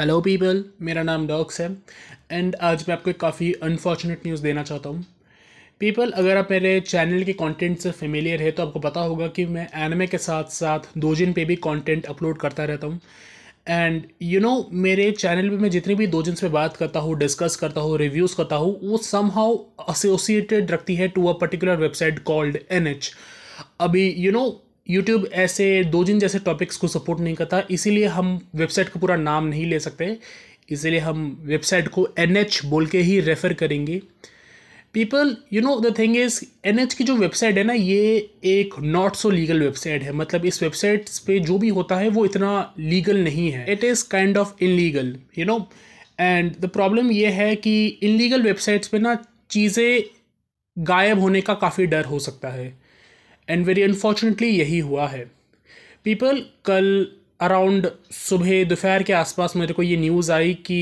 hello people मेरा नाम docs है एंड आज मैं आपको एक काफ़ी अनफॉर्चुनेट न्यूज़ देना चाहता हूँ पीपल अगर आप मेरे चैनल के कंटेंट से फेमिलियर है तो आपको पता होगा कि मैं एनमे के साथ साथ दो जिन पे भी कंटेंट अपलोड करता रहता हूँ एंड यू नो मेरे चैनल पे मैं जितनी भी दो जिन पे बात करता हूँ डिस्कस करता हूँ रिव्यूज़ करता हूँ वो सम हाउ एसोसिएटेड रखती है to a particular website called N अभी you you know know, YouTube ऐसे दो दिन जैसे टॉपिक्स को सपोर्ट नहीं करता इसीलिए हम वेबसाइट का पूरा नाम नहीं ले सकते इसीलिए हम वेबसाइट को एन एच बोल के ही रेफ़र करेंगे people you know the thing is N की जो वेबसाइट है ना ये एक नॉट सो लीगल वेबसाइट है मतलब इस वेबसाइट्स पे जो भी होता है वो इतना लीगल नहीं है it is kind of illegal you know and the problem ये है कि इनलीगल वेबसाइट्स पे ना चीज़ें गायब होने का काफ़ी डर हो सकता है एंड वेरी अनफॉर्चुनेटली यही हुआ है पीपल कल अराउंड सुबह दोपहर के आसपास मेरे को ये न्यूज़ आई कि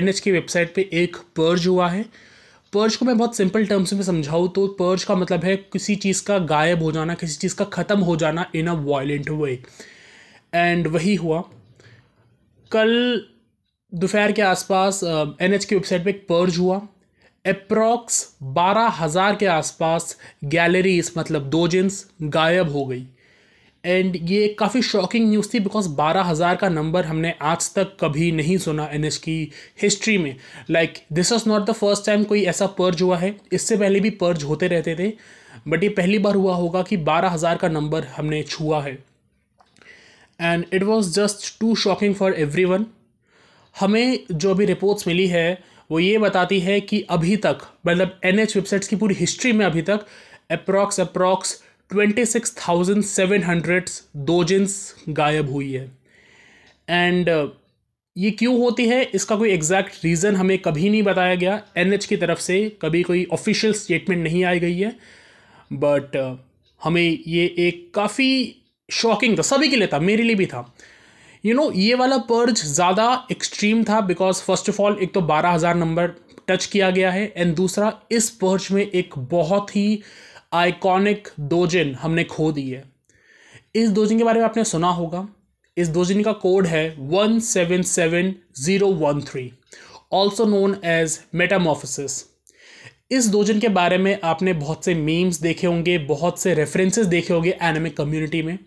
एन एच की वेबसाइट पे एक पर्ज हुआ है पर्ज को मैं बहुत सिंपल टर्म्स में समझाऊँ तो पर्ज का मतलब है किसी चीज़ का गायब हो जाना किसी चीज़ का ख़त्म हो जाना इन अ वायलेंट वे एंड वही हुआ कल दोपहर के आसपास एन एच की वेबसाइट पे एक पर्ज हुआ अप्रॉक्स बारह हज़ार के आसपास गैलरीज मतलब दो जिन्स गायब हो गई एंड ये काफ़ी शॉकिंग न्यूज़ थी बिकॉज बारह हज़ार का नंबर हमने आज तक कभी नहीं सुना एन की हिस्ट्री में like this was not the first time कोई ऐसा पर्ज हुआ है इससे पहले भी पर्ज होते रहते थे बट ये पहली बार हुआ होगा कि बारह हज़ार का नंबर हमने छुआ है and it was just too shocking for everyone हमें जो अभी रिपोर्ट्स मिली है वो ये बताती है कि अभी तक मतलब एन एच वेबसाइट्स की पूरी हिस्ट्री में अभी तक approx approx twenty six thousand seven hundred doujins गायब हुई है एंड ये क्यों होती है इसका कोई एग्जैक्ट रीज़न हमें कभी नहीं बताया गया एन की तरफ से कभी कोई ऑफिशियल स्टेटमेंट नहीं आई गई है बट हमें ये एक काफ़ी शॉकिंग था सभी के लिए था मेरे लिए भी था यू नो ये वाला पर्ज ज़्यादा एक्सट्रीम था बिकॉज फर्स्ट ऑफ ऑल एक तो बारह हज़ार नंबर टच किया गया है एंड दूसरा इस पर्ज में एक बहुत ही आइकॉनिक दोजिन हमने खो दी है इस दोजिन के बारे में आपने सुना होगा इस दोजिन का कोड है one seven seven zero one three also known as Metamorphosis इस दोजन के बारे में आपने बहुत से मीम्स देखे होंगे बहुत से रेफरेंसेस देखे होंगे एनमिक कम्युनिटी में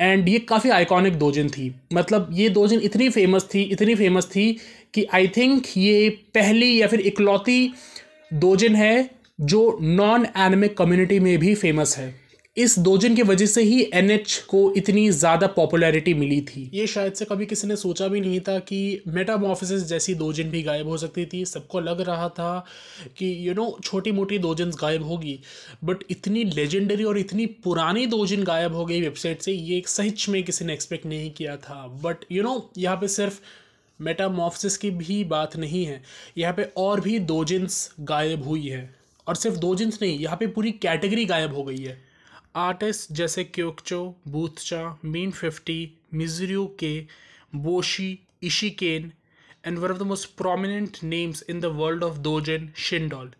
एंड ये काफ़ी आइकॉनिक दोजिन थी मतलब ये दोजिन इतनी फेमस थी इतनी फेमस थी कि आई थिंक ये पहली या फिर इकलौती दोजिन है जो नॉन एनिमिक कम्युनिटी में भी फेमस है इस दोजन की वजह से ही एन को इतनी ज़्यादा पॉपुलैरिटी मिली थी ये शायद से कभी किसी ने सोचा भी नहीं था कि मेटामोफिस जैसी दोजन भी गायब हो सकती थी सबको लग रहा था कि यू नो छोटी मोटी दोजन गायब होगी बट इतनी लेजेंडरी और इतनी पुरानी दोजन गायब हो गई वेबसाइट से ये एक सच में किसी ने एक्सपेक्ट नहीं किया था बट यू नो यहाँ पे सिर्फ मेटामोफिस की भी बात नहीं है यहाँ पे और भी दोजिन्स गायब हुई है और सिर्फ दो जिन्स नहीं यहाँ पे पूरी कैटेगरी गायब हो गई है आर्टिस्ट जैसे क्योकचो बूथचा मीन फिफ्टी मिजरियो के बोशी इशिकेन and one of the most prominent names in the world of doujin Shindol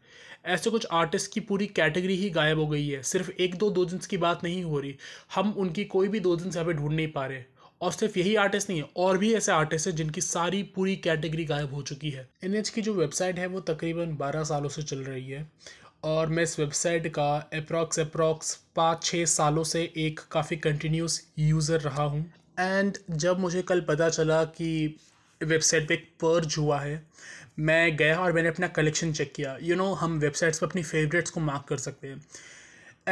ऐसे कुछ आर्टिस्ट की पूरी कैटेगरी ही गायब हो गई है सिर्फ एक दो दोजन्स की बात नहीं हो रही हम उनकी कोई भी दोजन्स यहाँ पे ढूंढ नहीं पा रहे और सिर्फ यही आर्टिस्ट नहीं है और भी ऐसे आर्टिस्ट हैं जिनकी सारी पूरी कैटेगरी गायब हो चुकी है एन की जो वेबसाइट है वो तकरीबन बारह सालों से चल रही है और मैं इस वेबसाइट का अप्रॉक्स अप्रॉक्स पाँच छः सालों से एक काफ़ी कंटिन्यूस यूज़र रहा हूँ एंड जब मुझे कल पता चला कि वेबसाइट पे एक पर्ज हुआ है मैं गया और मैंने अपना कलेक्शन चेक किया यू you नो know, हम वेबसाइट्स पर अपनी फेवरेट्स को मार्क कर सकते हैं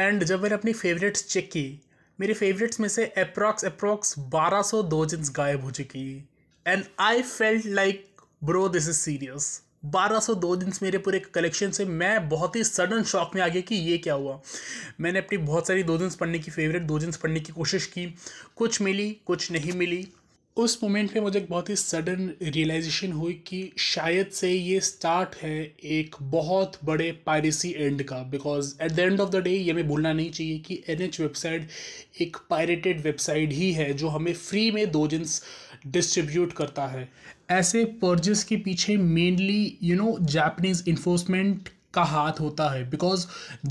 एंड जब मैंने अपनी फेवरेट्स चेक की मेरे फेवरेट्स में से अप्रॉक्स अप्रॉक्स बारह सौ दो जिन्स गायब हो चुकी and I felt like bro this is serious 1202 दिन मेरे पूरे कलेक्शन से मैं बहुत ही सडन शॉक में आ गया कि ये क्या हुआ मैंने अपनी बहुत सारी दो दिन पढ़ने की फेवरेट दो दिन पढ़ने की कोशिश की कुछ मिली कुछ नहीं मिली उस मोमेंट पे मुझे एक बहुत ही सडन रियलाइजेशन हुई कि शायद से ये स्टार्ट है एक बहुत बड़े पायरेसी एंड का because at the end of the day ये हमें भूलना नहीं चाहिए कि एन एच वेबसाइट एक पायरेटेड वेबसाइट ही है जो हमें फ्री में दो जिन्स डिस्ट्रीब्यूट करता है ऐसे पर्जेस के पीछे mainly you know Japanese enforcement का हाथ होता है बिकॉज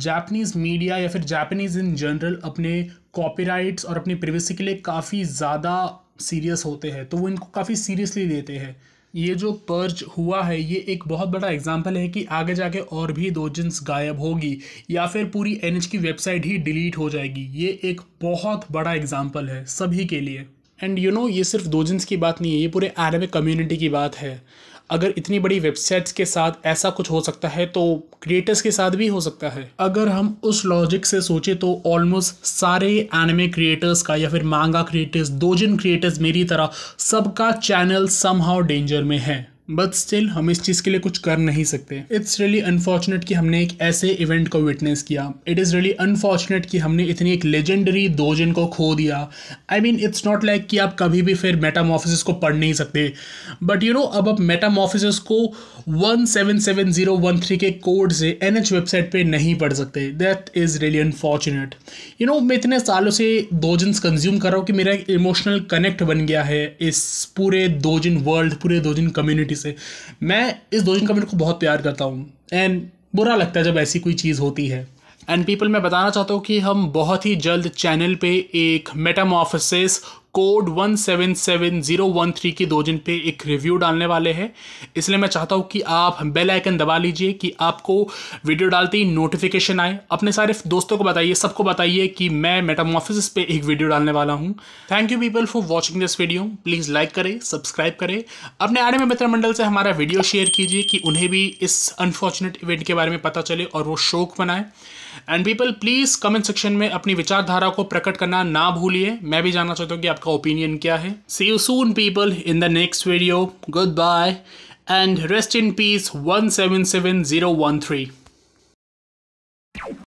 जापनीज़ मीडिया या फिर जापनीज़ इन जनरल अपने कॉपीराइट्स और अपनी प्रिवेसी के लिए काफ़ी ज़्यादा सीरियस होते हैं तो वो इनको काफ़ी सीरियसली लेते हैं ये जो पर्ज हुआ है ये एक बहुत बड़ा एग्जाम्पल है कि आगे जाके और भी दो जिन्स गायब होगी या फिर पूरी एन की वेबसाइट ही डिलीट हो जाएगी ये एक बहुत बड़ा एग्जाम्पल है सभी के लिए एंड यू नो ये सिर्फ दो जिन्स की बात नहीं है ये पूरे आरबिक कम्युनिटी की बात है अगर इतनी बड़ी वेबसाइट्स के साथ ऐसा कुछ हो सकता है तो क्रिएटर्स के साथ भी हो सकता है अगर हम उस लॉजिक से सोचे तो ऑलमोस्ट सारे एनिमे क्रिएटर्स का या फिर मांगा क्रिएटर्स दो जिन क्रिएटर्स मेरी तरह सबका चैनल सम हाउ डेंजर में है बट स्टिल हम इस चीज़ के लिए कुछ कर नहीं सकते इट्स रियली अनफॉर्चुनेट कि हमने एक ऐसे इवेंट को विटनेस किया इट इज़ रियली अनफॉर्चुनेट कि हमने इतनी एक लेजेंडरी दो जिन को खो दिया I mean it's not like कि आप कभी भी फिर मेटामोफिस को पढ़ नहीं सकते बट यू नो अब आप मेटामोफिस को one seven seven zero one three के कोड से एन एच वेबसाइट पर नहीं पढ़ सकते that is really unfortunate you know मैं इतने सालों से दो जिन्स कंज्यूम कर रहा हूँ कि मेरा एक इमोशनल कनेक्ट बन गया है इस पूरे दो जिन वर्ल्ड पूरे दो जिन कम्युनिटी से मैं इस दो कमेंट को बहुत प्यार करता हूँ एंड बुरा लगता है जब ऐसी कोई चीज़ होती है एंड पीपल मैं बताना चाहता हूँ कि हम बहुत ही जल्द चैनल पे एक मेटामोफिस कोड 177013 की दिन पे एक रिव्यू डालने वाले हैं इसलिए मैं चाहता हूँ कि आप बेल आइकन दबा लीजिए कि आपको वीडियो डालते ही नोटिफिकेशन आए अपने सारे दोस्तों को बताइए सबको बताइए कि मैं मेटामोफिस पे एक वीडियो डालने वाला हूँ thank you people for watching this video please like करें सब्सक्राइब करें अपने आने में मित्रमंडल से हमारा वीडियो शेयर कीजिए कि उन्हें भी इस अनफॉर्चुनेट इवेंट के बारे में पता चले और वो शौक बनाएं and people please comment section में अपनी विचारधारा को प्रकट करना ना भूलिए मैं भी जानना चाहता हूँ कि आपका ओपिनियन क्या है see you soon people in the next video goodbye and rest in peace one seven seven zero one three